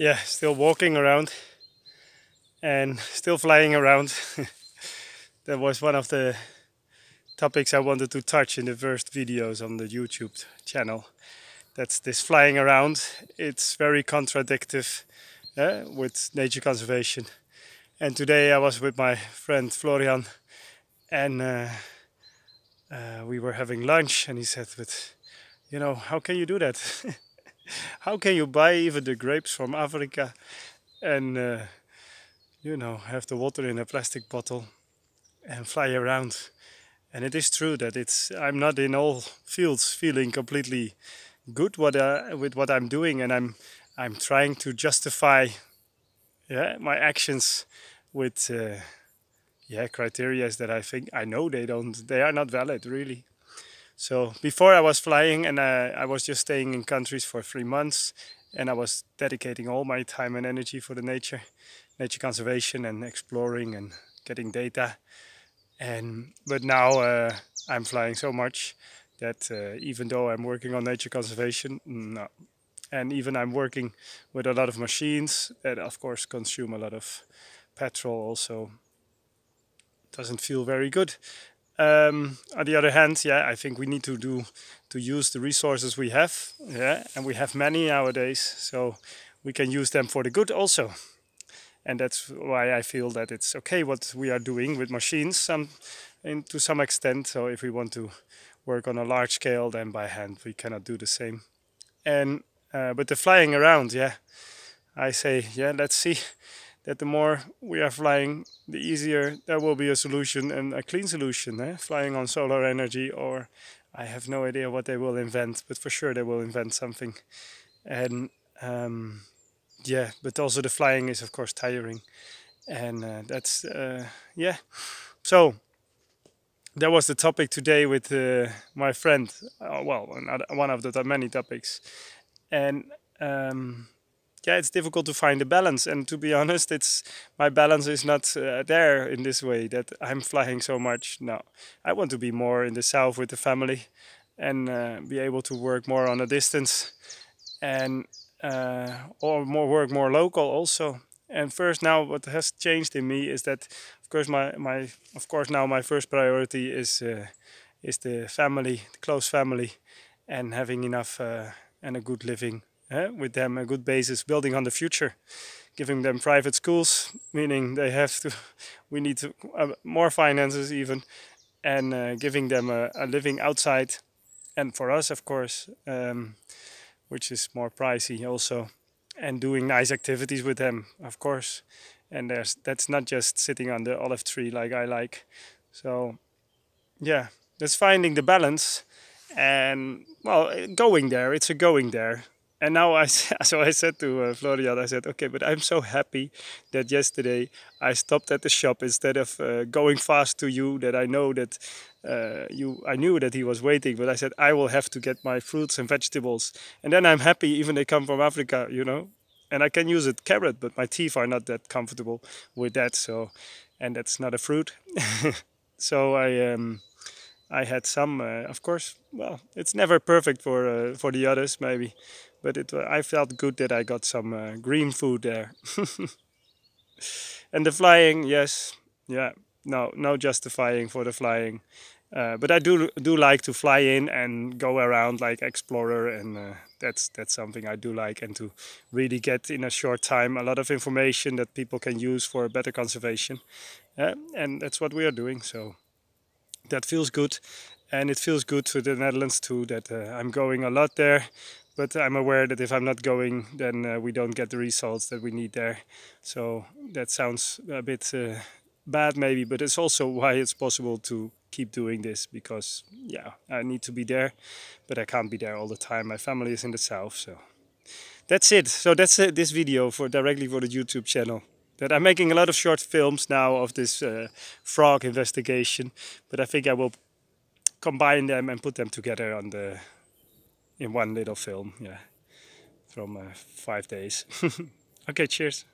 yeah, still walking around and still flying around. that was one of the topics I wanted to touch in the first videos on the YouTube channel. That's this flying around. It's very contradictive uh, with nature conservation. And today I was with my friend Florian and uh, uh, we were having lunch and he said, but you know, how can you do that? how can you buy even the grapes from Africa and uh, you know have the water in a plastic bottle and fly around and it is true that it's I'm not in all fields feeling completely good what with what I'm doing and I'm I'm trying to justify yeah my actions with uh, yeah criteria that I think I know they don't they are not valid really so before I was flying and I was just staying in countries for three months and I was dedicating all my time and energy for the nature, nature conservation and exploring and getting data. And but now uh, I'm flying so much that uh, even though I'm working on nature conservation, no. And even I'm working with a lot of machines that of course consume a lot of petrol also doesn't feel very good um, on the other hand, yeah, I think we need to do to use the resources we have, yeah, and we have many nowadays, so we can use them for the good also. And that's why I feel that it's okay what we are doing with machines, some, in, to some extent. So if we want to work on a large scale, then by hand we cannot do the same. And uh, but the flying around, yeah, I say, yeah, let's see that the more we are flying, the easier there will be a solution and a clean solution. Eh? Flying on solar energy or I have no idea what they will invent, but for sure they will invent something. And um, yeah, but also the flying is of course tiring. And uh, that's, uh, yeah. So that was the topic today with uh, my friend. Uh, well, another, one of the many topics. And um, yeah, it's difficult to find a balance. And to be honest, it's my balance is not uh, there in this way that I'm flying so much. No, I want to be more in the south with the family and uh, be able to work more on a distance and uh, or more work more local also. And first now, what has changed in me is that, of course, my my of course now my first priority is uh, is the family, the close family, and having enough uh, and a good living with them a good basis, building on the future, giving them private schools, meaning they have to, we need to, uh, more finances even, and uh, giving them a, a, living outside. And for us, of course, um, which is more pricey also, and doing nice activities with them, of course. And there's, that's not just sitting on the olive tree like I like. So, yeah, that's finding the balance and, well, going there, it's a going there and now I so I said to uh, Florian, I said, okay, but I'm so happy that yesterday I stopped at the shop instead of uh, going fast to you. That I know that uh, you, I knew that he was waiting, but I said I will have to get my fruits and vegetables, and then I'm happy even they come from Africa, you know, and I can use a carrot, but my teeth are not that comfortable with that, so and that's not a fruit, so I. Um, I had some, uh, of course. Well, it's never perfect for uh, for the others, maybe, but it, uh, I felt good that I got some uh, green food there. and the flying, yes, yeah, no, no justifying for the flying. Uh, but I do do like to fly in and go around like explorer, and uh, that's that's something I do like, and to really get in a short time a lot of information that people can use for better conservation, uh, and that's what we are doing. So that feels good, and it feels good for the Netherlands too that uh, I'm going a lot there but I'm aware that if I'm not going, then uh, we don't get the results that we need there. So that sounds a bit uh, bad, maybe, but it's also why it's possible to keep doing this because, yeah, I need to be there, but I can't be there all the time. My family is in the south, so that's it. So that's uh, this video for directly for the YouTube channel. That I'm making a lot of short films now of this uh, frog investigation, but I think I will combine them and put them together on the in one little film. Yeah, from uh, five days. okay, cheers.